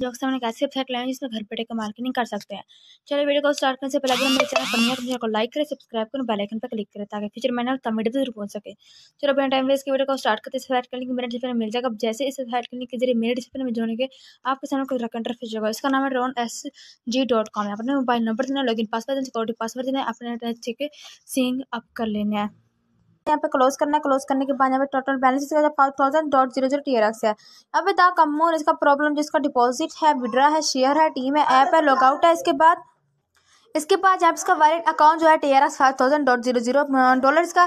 जो हम एक ऐसी वेबसाइट लाए हैं जिसमें घर बैठे का मार्केटिंग कर सकते हैं चलो वीडियो को स्टार्ट करने से पहले अगर मेरे चैनल पर नहीं चैनल तो को लाइक करें सब्सक्राइब करें बेल आइकन पर क्लिक करें ताकि फ्यूचर मैंने तब वीडियो जरूर पहुंच सके चलो बिना टाइम वेस्ट के वीडियो को स्टार्ट करते वेबसाइट करने की मेरे डिस्प्ले मिल जाएगा जैसे इस वेबसाइट करने के जरिए मेरे डिस्प्ले में जोड़ेंगे आपके सामने कोई रकंटर फिश होगा इसका नाम है रोन एस जी डॉट कॉम है अपने मोबाइल नंबर देना लॉगिन पासवर्ड देना सिक्योरिटी पासवर्ड देना अपने सिंह अप कर लेना है यहाँ पे क्लोज करना है क्लोज करने के बाद यहाँ पे total balance five thousand dot zero zero T X है अब पे द कमोन इसका प्रॉब्लम जिसका डिपॉजिट है विड्रा है शेयर है टीम है ऐप है लॉकआउट है इसके बाद इसके बाद जब इसका वैलिड अकाउंट जो है T R S five thousand dot zero zero dollar इसका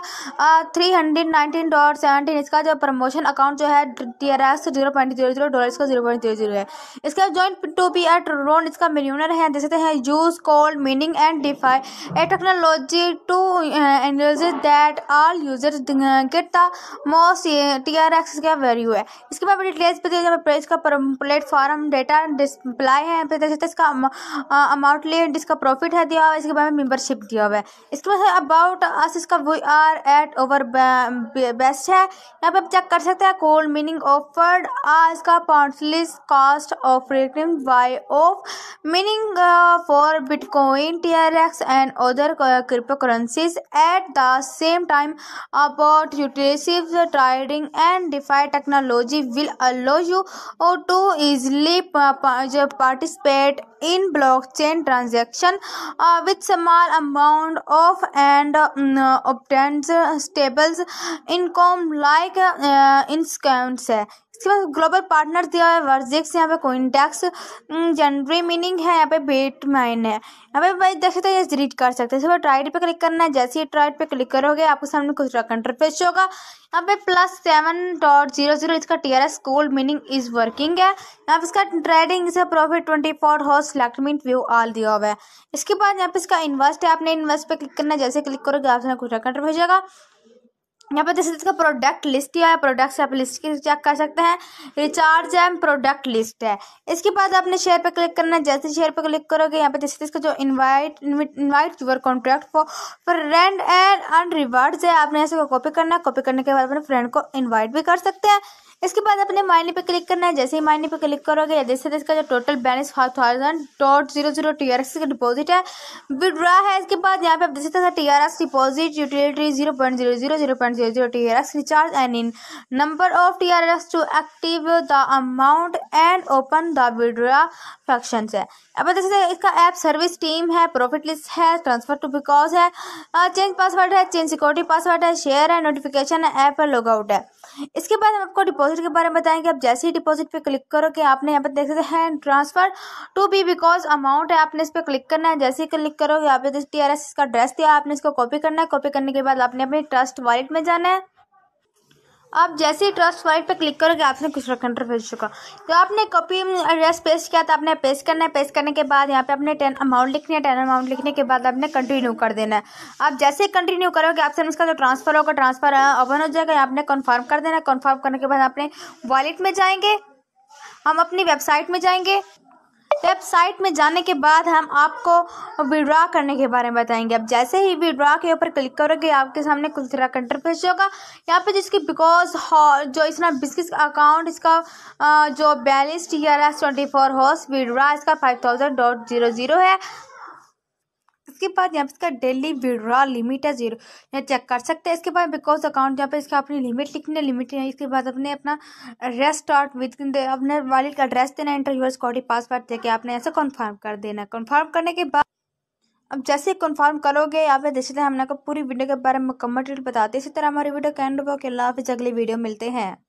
three hundred nineteen dot seventeen इसका जो प्रमोशन अकाउंट जो है T R S zero point zero zero dollar का जीरो पॉइंट जीरो जीरो है इसका joint to P at Tron इसका millionaire है जैसे हैं use call meaning and DeFi a technology to energy that all users get the most T R X का value है इसके बाद डिटेल्स पे जब पेज का प्लेटफॉर्म डेटा डिस्प्लाई है इसका अमाउंटली इसका प्रॉफिट वेबसाइट है दिया हुआ है इसके बाद में मेंबरशिप दिया हुआ है इसके बाद अबाउट अस इसका we are at over best है यहाँ पे आप चेक कर सकते हैं कोल्ड मीनिंग ऑफर्ड आ इसका पॉन्टलिस cost of return why of meaning for bitcoin T R X and other cryptocurrencies at the same time about यूटेसिव trading and DeFi technology will allow you to easily participate in blockchain transaction Uh, with small amount of and uh, mm, uh, obtains stable income like uh, incomes इसके बाद global partner दिया है वर्जिक्स यहाँ पे कोइंटेक्स जनरी meaning है यहाँ पे बेट mine है यहाँ पे भाई देख सकते हैं रीड कर सकते हैं इसके बाद ट्राइड पे क्लिक करना है जैसे ही ट्राइड पे क्लिक करोगे आपके सामने कुछ पेज होगा यहाँ पे plus seven dot zero zero इसका T R S cold meaning is working है यहाँ पे इसका ट्रेडिंग इसका प्रॉफिट ट्वेंटी फोर हो सिलेक्ट मीन व्यू ऑल दिया हुआ है इसके बाद यहाँ पे इसका इन्वेस्ट है आपने इन्वेस्ट पे क्लिक करना है जैसे क्लिक करोगे आपसे कुछ इंटरफेस होगा यहाँ पर जैसे इसका प्रोडक्ट लिस्ट या प्रोडक्ट से आप लिस्ट चेक कर सकते हैं रिचार्ज एम प्रोडक्ट लिस्ट है इसके बाद आपने शेयर पे क्लिक करना है जैसे शेयर पे क्लिक करोगे यहाँ पे जैसे इसका जो invite invite your contract for friend and earn rewards है आपने ऐसे को कॉपी करना है कॉपी करने के बाद अपने फ्रेंड को इन्वाइट भी कर सकते हैं इसके बाद अपने मायने पे क्लिक करना है जैसे ही मायने पे क्लिक करोगे या जैसे इसका जो total balance five thousand dot zero zero T R S का डिपॉजिट है विड्रा है इसके बाद यहाँ पे आप देख सकते हैं T R S deposit utility zero point zero zero zero point zero zero T R S recharge and in number of T R S to active the amount and open the withdraw function है अब देख जैसे इसका app service team है profit list है transfer to because है change password है change security password है शेयर है नोटिफिकेशन है ऐप है लॉग आउट है इसके बाद हम आपको डिपॉजिट डिपॉजिट के बारे में बताएंगे आप जैसे ही डिपॉजिट पे क्लिक करो कि आपने यहाँ पर देख सकते हैं transfer to B because amount है आपने इस पर क्लिक करना है जैसे ही क्लिक करोगे पे टी आर एस का एड्रेस दिया आपने इसको कॉपी करना है कॉपी करने के बाद आपने अपने ट्रस्ट वॉलेट में जाना है आप जैसे ही ट्रस्ट वाइट पर क्लिक करोगे आपने कुछ कंट्रोल भेज चुका तो आपने कॉपी एड्रेस पेस्ट किया तो आपने पेस्ट करना है पेस्ट करने के बाद यहाँ पे आपने टेन अमाउंट लिखनी है टेन अमाउंट लिखने के बाद आपने कंटिन्यू कर देना है आप जैसे ही कंटिन्यू करोगे आपसे उसका जो ट्रांसफर होगा ट्रांसफर ओपन हो जाएगा यहाँ आपने कन्फर्म कर देना है कन्फर्म करने के बाद आपने वॉलेट में जाएंगे हम अपनी वेबसाइट में जाएंगे वेबसाइट में जाने के बाद हम आपको विड्रा करने के बारे में बताएंगे अब जैसे ही विड्रा के ऊपर क्लिक करोगे आपके सामने कुछ तरह का इंटरफेस होगा यहाँ पे जिसकी बिकॉज जो इसमें बिजनेस अकाउंट इसका जो balance T R S twenty four होस विड्रा इसका five thousand dot zero zero है इसके बाद यहाँ पे इसका डेली विड्रॉल लिमिट है जीरो यहाँ चेक कर सकते हैं इसके बाद बिकॉज अकाउंट यहाँ पे इसका अपनी लिमिट लिखनी है लिमिट है इसके बाद अपने अपना रेस्ट आउट विद अपने वॉलेट का एड्रेस देना इंटरव्यूअर सिक्योरिटी पासवर्ड देकर आपने ऐसा कन्फर्म कर देना कन्फर्म करने के बाद अब जैसे कन्फर्म करोगे फिर देखते हैं हमने आपको पूरी वीडियो के बारे में मुकम्मल बताते हैं इसी तरह हमारी वीडियो कैंड के अल्लाह हाफिज़ अगली वीडियो मिलते हैं